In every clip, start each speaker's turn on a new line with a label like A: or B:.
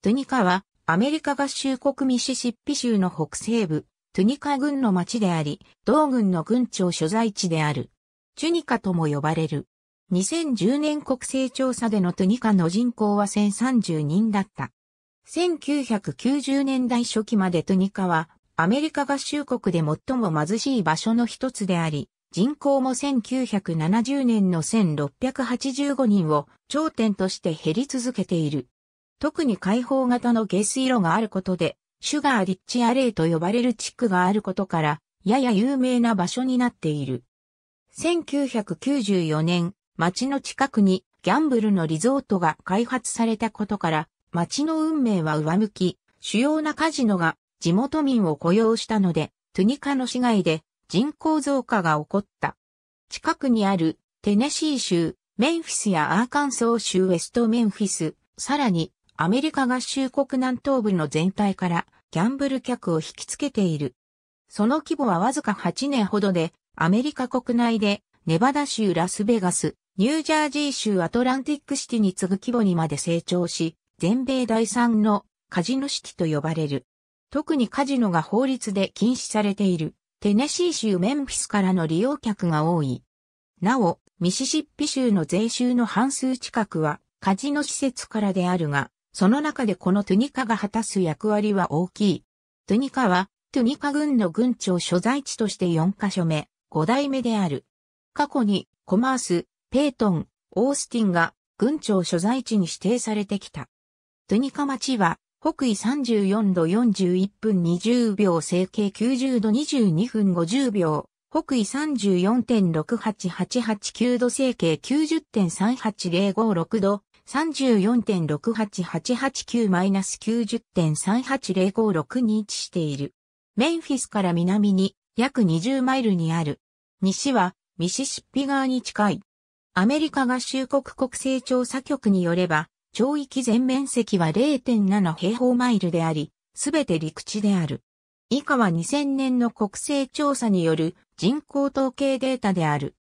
A: トゥニカは、アメリカ合衆国ミシシッピ州の北西部、トゥニカ軍の町であり、同軍の軍庁所在地である。チュニカとも呼ばれる。2010年国勢調査でのトゥニカの人口は1030人だった。1990年代初期までトゥニカは、アメリカ合衆国で最も貧しい場所の一つであり、人口も1970年の1685人を頂点として減り続けている。特に開放型の下水路があることで、シュガーリッチアレイと呼ばれる地区があることから、やや有名な場所になっている。1994年、町の近くにギャンブルのリゾートが開発されたことから、町の運命は上向き、主要なカジノが地元民を雇用したので、トゥニカの市街で人口増加が起こった。近くにあるテネシー州、メンフィスやアーカンソー州ウェストメンフィス、さらにアメリカ合衆国南東部の全体からギャンブル客を引きつけている。その規模はわずか8年ほどで、アメリカ国内でネバダ州ラスベガス、ニュージャージー州アトランティックシティに次ぐ規模にまで成長し、全米第3のカジノシティと呼ばれる。特にカジノが法律で禁止されているテネシー州メンフィスからの利用客が多い。なお、ミシシッピ州の税収の半数近くはカジノ施設からであるが、その中でこのトゥニカが果たす役割は大きい。トゥニカは、トゥニカ軍の軍長所在地として4カ所目、5代目である。過去に、コマース、ペイトン、オースティンが軍長所在地に指定されてきた。トゥニカ町は、北緯34度41分20秒、整形90度22分50秒、北緯34.68889度整形90.38056度、34.68889-90.3805-6に位置している。メンフィスから南に約20マイルにある。西はミシシッピ川に近い。アメリカ合衆国国勢調査局によれば、町域全面積は0.7平方マイルであり、すべて陸地である。以下は2000年の国勢調査による人口統計データである。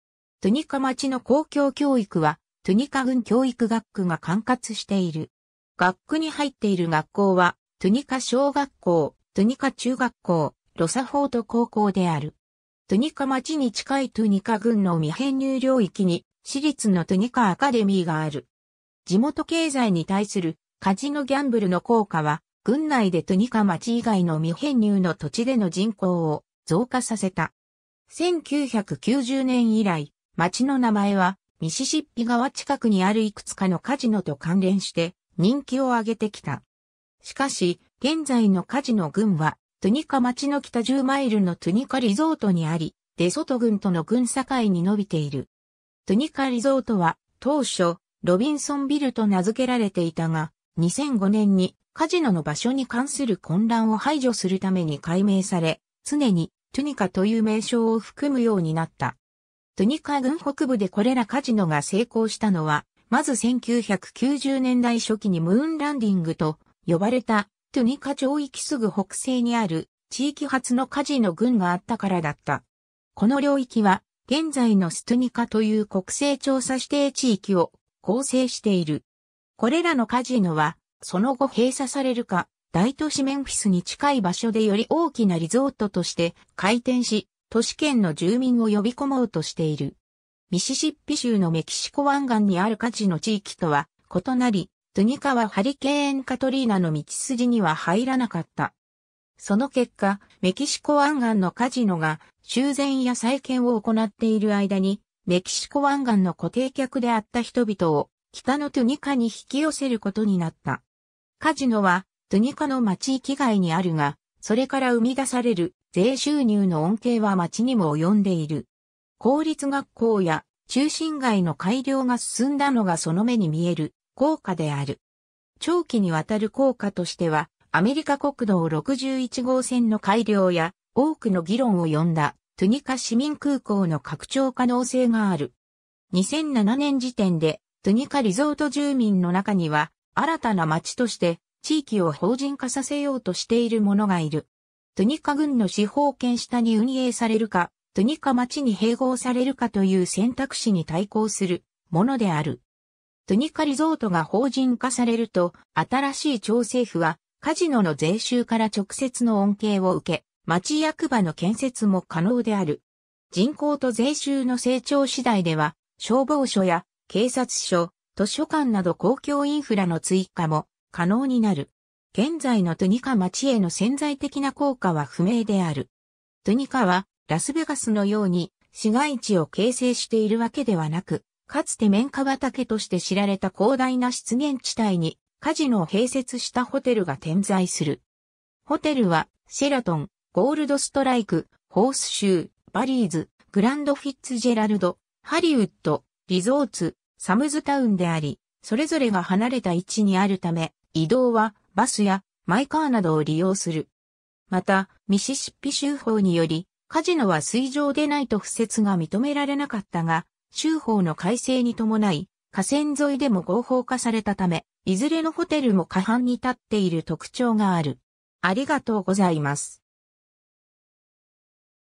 A: トゥニカ町の公共教育はトゥニカ郡教育学区が管轄している。学区に入っている学校は、トゥニカ小学校、トゥニカ中学校、ロサフォート高校である。トゥニカ町に近いトゥニカ郡の未編入領域に、私立のトゥニカアカデミーがある。地元経済に対するカジノギャンブルの効果は、郡内でトゥニカ町以外の未編入の土地での人口を増加させた。1990年以来、町の名前はミシシッピ川近くにあるいくつかのカジノと関連して人気を上げてきた。しかし、現在のカジノ群は、トゥニカ町の北10マイルのトゥニカリゾートにあり、デソト群との群境に伸びている。トゥニカリゾートは、当初、ロビンソンビルと名付けられていたが、2005年にカジノの場所に関する混乱を排除するために改名され、常にトゥニカという名称を含むようになった。トゥニカ軍北部でこれらカジノが成功したのは、まず1990年代初期にムーンランディングと呼ばれたトゥニカ町域すぐ北西にある地域発のカジノ軍があったからだった。この領域は現在のストゥニカという国勢調査指定地域を構成している。これらのカジノはその後閉鎖されるか大都市メンフィスに近い場所でより大きなリゾートとして開店し、都市圏の住民を呼び込もうとしている。ミシシッピ州のメキシコ湾岸にある火事の地域とは異なり、トゥニカはハリケーンカトリーナの道筋には入らなかった。その結果、メキシコ湾岸のカジノが修繕や再建を行っている間に、メキシコ湾岸の固定客であった人々を北のトゥニカに引き寄せることになった。カジノはトゥニカの町域外にあるが、それから生み出される税収入の恩恵は町にも及んでいる。公立学校や中心街の改良が進んだのがその目に見える効果である。長期にわたる効果としては、アメリカ国道61号線の改良や多くの議論を呼んだトゥニカ市民空港の拡張可能性がある。2007年時点でトゥニカリゾート住民の中には新たな町として地域を法人化させようとしている者がいる。トゥニカ軍の司法権下に運営されるか、トゥニカ町に併合されるかという選択肢に対抗するものである。トゥニカリゾートが法人化されると、新しい町政府はカジノの税収から直接の恩恵を受け、町役場の建設も可能である。人口と税収の成長次第では、消防署や警察署、図書館など公共インフラの追加も可能になる。現在のトゥニカ町への潜在的な効果は不明である。トゥニカはラスベガスのように市街地を形成しているわけではなく、かつて綿花畑として知られた広大な湿原地帯にカジノを併設したホテルが点在する。ホテルはシェラトン、ゴールドストライク、ホースシュー、バリーズ、グランドフィッツジェラルド、ハリウッド、リゾーツ、サムズタウンであり、それぞれが離れた位置にあるため、移動はバスやマイカーなどを利用する。また、ミシシッピ州法により、カジノは水上でないと不設が認められなかったが、州法の改正に伴い、河川沿いでも合法化されたため、いずれのホテルも下半に立っている特徴がある。ありがとうございます。